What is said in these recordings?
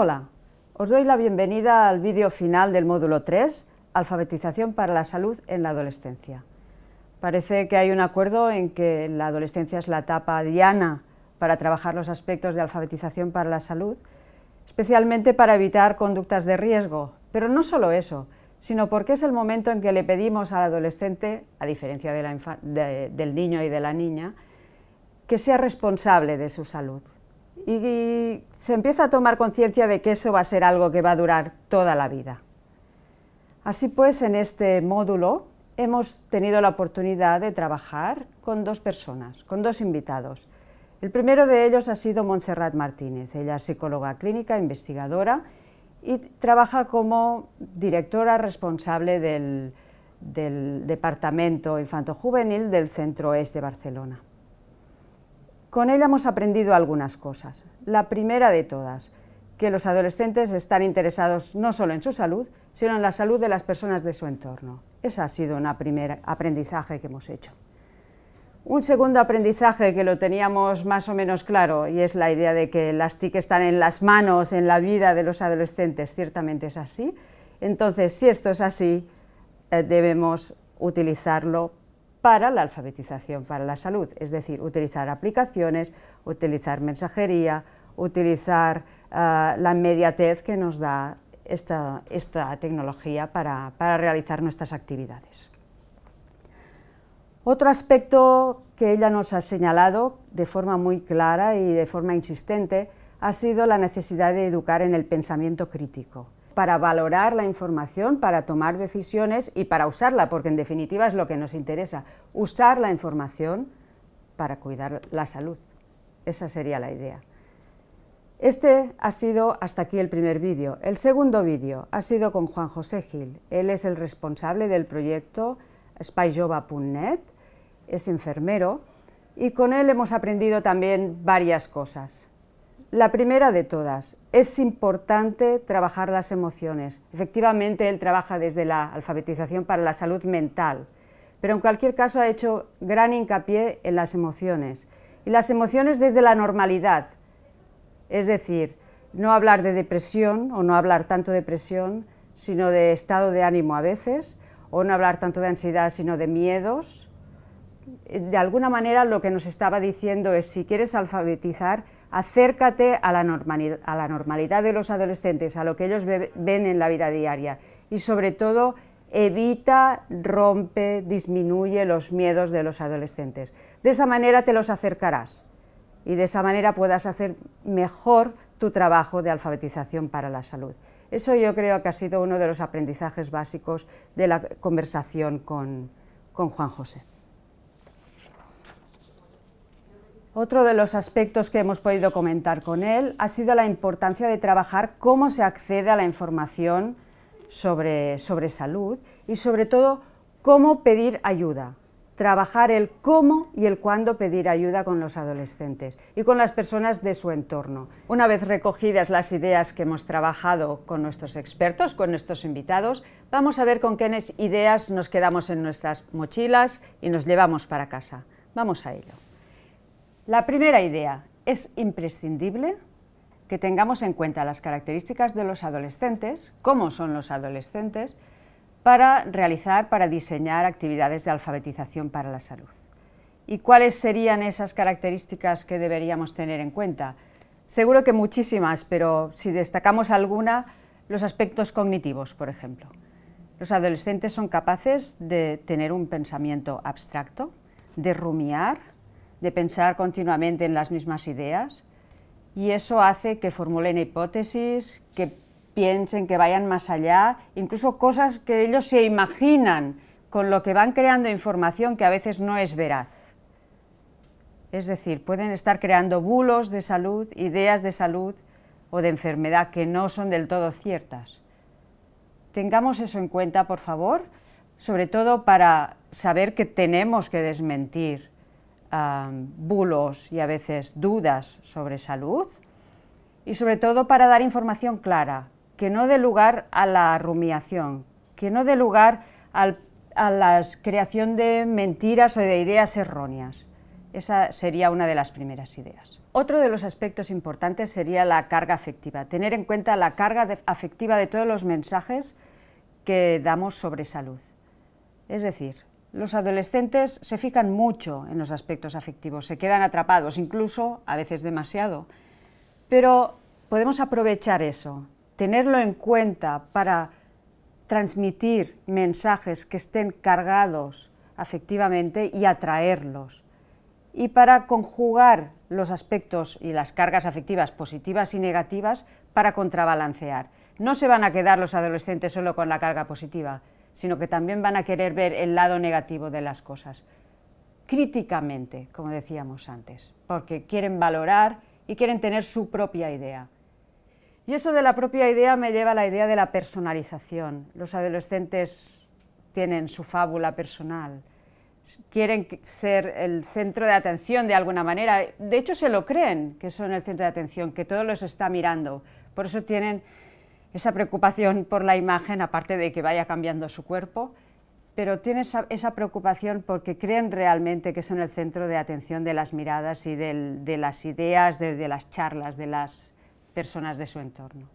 Hola, os doy la bienvenida al vídeo final del módulo 3, Alfabetización para la salud en la adolescencia. Parece que hay un acuerdo en que la adolescencia es la etapa diana para trabajar los aspectos de alfabetización para la salud, especialmente para evitar conductas de riesgo, pero no solo eso, sino porque es el momento en que le pedimos al adolescente, a diferencia del niño y de la niña, que sea responsable de su salud y se empieza a tomar conciencia de que eso va a ser algo que va a durar toda la vida. Así pues, en este módulo hemos tenido la oportunidad de trabajar con dos personas, con dos invitados. El primero de ellos ha sido Montserrat Martínez, ella es psicóloga clínica, investigadora y trabaja como directora responsable del, Departamento Infanto Juvenil del Centro Oeste de Barcelona. Con ella hemos aprendido algunas cosas. La primera de todas, que los adolescentes están interesados no solo en su salud, sino en la salud de las personas de su entorno. Ese ha sido un primer aprendizaje que hemos hecho. Un segundo aprendizaje que lo teníamos más o menos claro y es la idea de que las TIC están en las manos, en la vida de los adolescentes, ciertamente es así. Entonces, si esto es así, eh, debemos utilizarlo para la alfabetización, para la salud, es decir, utilizar aplicaciones, utilizar mensajería, utilizar ah, la inmediatez que nos da esta, tecnología para realizar nuestras actividades. Otro aspecto que ella nos ha señalado de forma muy clara y de forma insistente ha sido la necesidad de educar en el pensamiento crítico para valorar la información, para tomar decisiones y para usarla, porque en definitiva es lo que nos interesa, usar la información para cuidar la salud. Esa sería la idea. Este ha sido hasta aquí el primer vídeo. El segundo vídeo ha sido con Juan José Gil. Él es el responsable del proyecto spyjova.net, es enfermero y con él hemos aprendido también varias cosas. La primera de todas, es importante trabajar las emociones. Efectivamente, él trabaja desde la alfabetización para la salud mental, pero en cualquier caso ha hecho gran hincapié en las emociones. Y las emociones desde la normalidad, es decir, no hablar de depresión o no hablar tanto de depresión, sino de estado de ánimo a veces, o no hablar tanto de ansiedad, sino de miedos, de alguna manera lo que nos estaba diciendo es, si quieres alfabetizar, acércate a la, normalidad, de los adolescentes, a lo que ellos ven en la vida diaria y sobre todo evita, rompe, disminuye los miedos de los adolescentes. De esa manera te los acercarás y de esa manera puedas hacer mejor tu trabajo de alfabetización para la salud. Eso yo creo que ha sido uno de los aprendizajes básicos de la conversación con Juan José. Otro de los aspectos que hemos podido comentar con él ha sido la importancia de trabajar cómo se accede a la información sobre, sobre salud y sobre todo cómo pedir ayuda, trabajar el cómo y el cuándo pedir ayuda con los adolescentes y con las personas de su entorno. Una vez recogidas las ideas que hemos trabajado con nuestros expertos, con nuestros invitados, vamos a ver con qué ideas nos quedamos en nuestras mochilas y nos llevamos para casa. Vamos a ello. La primera idea, es imprescindible que tengamos en cuenta las características de los adolescentes, cómo son los adolescentes, para realizar, para diseñar actividades de alfabetización para la salud. ¿Y cuáles serían esas características que deberíamos tener en cuenta? Seguro que muchísimas, pero si destacamos alguna, los aspectos cognitivos, por ejemplo. Los adolescentes son capaces de tener un pensamiento abstracto, de rumiar, de pensar continuamente en las mismas ideas y eso hace que formulen hipótesis, que piensen, que vayan más allá, incluso cosas que ellos se imaginan con lo que van creando información que a veces no es veraz. Es decir, pueden estar creando bulos de salud, ideas de salud o de enfermedad que no son del todo ciertas. Tengamos eso en cuenta, por favor, sobre todo para saber que tenemos que desmentir bulos y a veces dudas sobre salud y sobre todo para dar información clara, que no dé lugar a la rumiación, que no dé lugar a la creación de mentiras o de ideas erróneas. Esa sería una de las primeras ideas. Otro de los aspectos importantes sería la carga afectiva, tener en cuenta la carga afectiva de todos los mensajes que damos sobre salud. Es decir, los adolescentes se fijan mucho en los aspectos afectivos, se quedan atrapados, incluso a veces demasiado. Pero podemos aprovechar eso, tenerlo en cuenta para transmitir mensajes que estén cargados afectivamente y atraerlos. Y para conjugar los aspectos y las cargas afectivas positivas y negativas para contrabalancear. No se van a quedar los adolescentes solo con la carga positiva, sino que también van a querer ver el lado negativo de las cosas. Críticamente, como decíamos antes, porque quieren valorar y quieren tener su propia idea. Y eso de la propia idea me lleva a la idea de la personalización. Los adolescentes tienen su fábula personal, quieren ser el centro de atención de alguna manera. De hecho, se lo creen que son el centro de atención, que todo los está mirando. Por eso tienen esa preocupación por la imagen, aparte de que vaya cambiando su cuerpo, pero tiene esa, preocupación porque creen realmente que son el centro de atención de las miradas y de las ideas, de, de, las charlas de las personas de su entorno.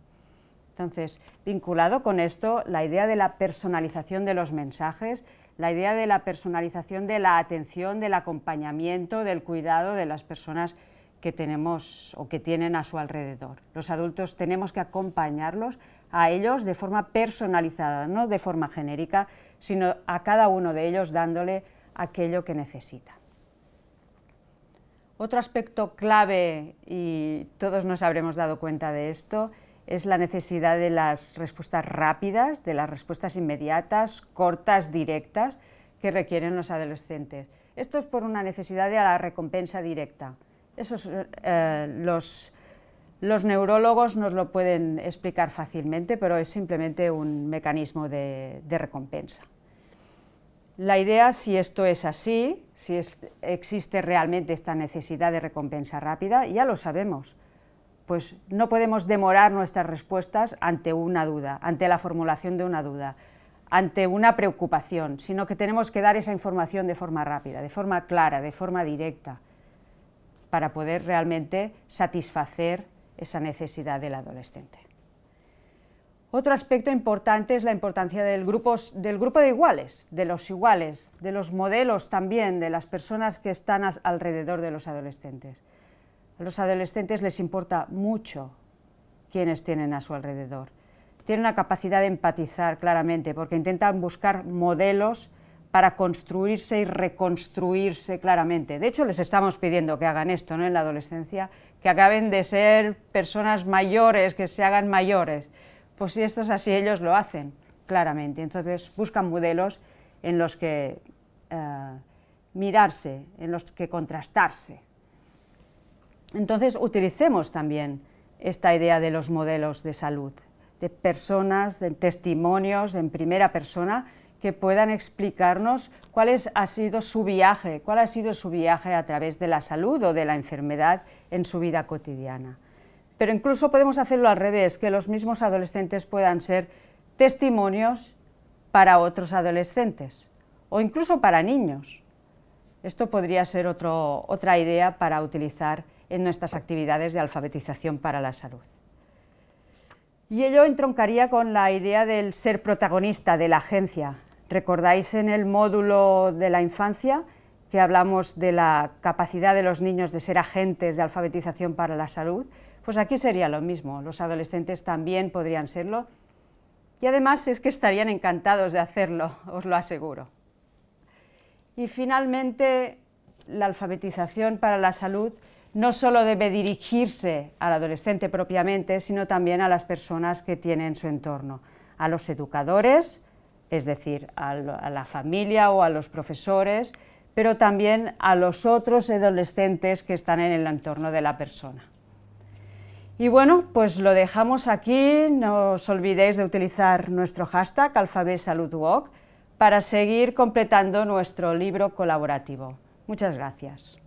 Entonces, vinculado con esto, la idea de la personalización de los mensajes, la idea de la personalización de la atención, del acompañamiento, del cuidado de las personas que tenemos o que tienen a su alrededor. Los adultos tenemos que acompañarlos a ellos de forma personalizada, no de forma genérica, sino a cada uno de ellos dándole aquello que necesita. Otro aspecto clave, y todos nos habremos dado cuenta de esto, es la necesidad de las respuestas rápidas, de las respuestas inmediatas, cortas, directas, que requieren los adolescentes. Esto es por una necesidad de la recompensa directa. Esos, eh, los, neurólogos nos lo pueden explicar fácilmente, pero es simplemente un mecanismo de, recompensa. La idea, si esto es así, si existe realmente esta necesidad de recompensa rápida, ya lo sabemos, pues no podemos demorar nuestras respuestas ante una duda, ante la formulación de una duda, ante una preocupación, sino que tenemos que dar esa información de forma rápida, de forma clara, de forma directa para poder realmente satisfacer esa necesidad del adolescente. Otro aspecto importante es la importancia del grupo, del grupo de iguales, de los iguales, de los modelos también, de las personas que están alrededor de los adolescentes. A los adolescentes les importa mucho quienes tienen a su alrededor. Tienen la capacidad de empatizar claramente porque intentan buscar modelos para construirse y reconstruirse claramente. De hecho, les estamos pidiendo que hagan esto ¿no? en la adolescencia, que acaben de ser personas mayores, que se hagan mayores. Pues si esto es así, ellos lo hacen claramente. Entonces, buscan modelos en los que eh, mirarse, en los que contrastarse. Entonces, utilicemos también esta idea de los modelos de salud, de personas, de testimonios en primera persona, que puedan explicarnos cuál es, ha sido su viaje, cuál ha sido su viaje a través de la salud o de la enfermedad en su vida cotidiana. Pero incluso podemos hacerlo al revés, que los mismos adolescentes puedan ser testimonios para otros adolescentes o incluso para niños. Esto podría ser otra idea para utilizar en nuestras actividades de alfabetización para la salud. Y ello entroncaría con la idea del ser protagonista de la agencia, Recordáis en el módulo de la infancia que hablamos de la capacidad de los niños de ser agentes de alfabetización para la salud, pues aquí sería lo mismo, los adolescentes también podrían serlo y además es que estarían encantados de hacerlo, os lo aseguro. Y finalmente, la alfabetización para la salud no solo debe dirigirse al adolescente propiamente, sino también a las personas que tienen su entorno, a los educadores, es decir, a, la familia o a los profesores, pero también a los otros adolescentes que están en el entorno de la persona. Y bueno, pues lo dejamos aquí, no os olvidéis de utilizar nuestro hashtag AlfabetSaludWalk para seguir completando nuestro libro colaborativo. Muchas gracias.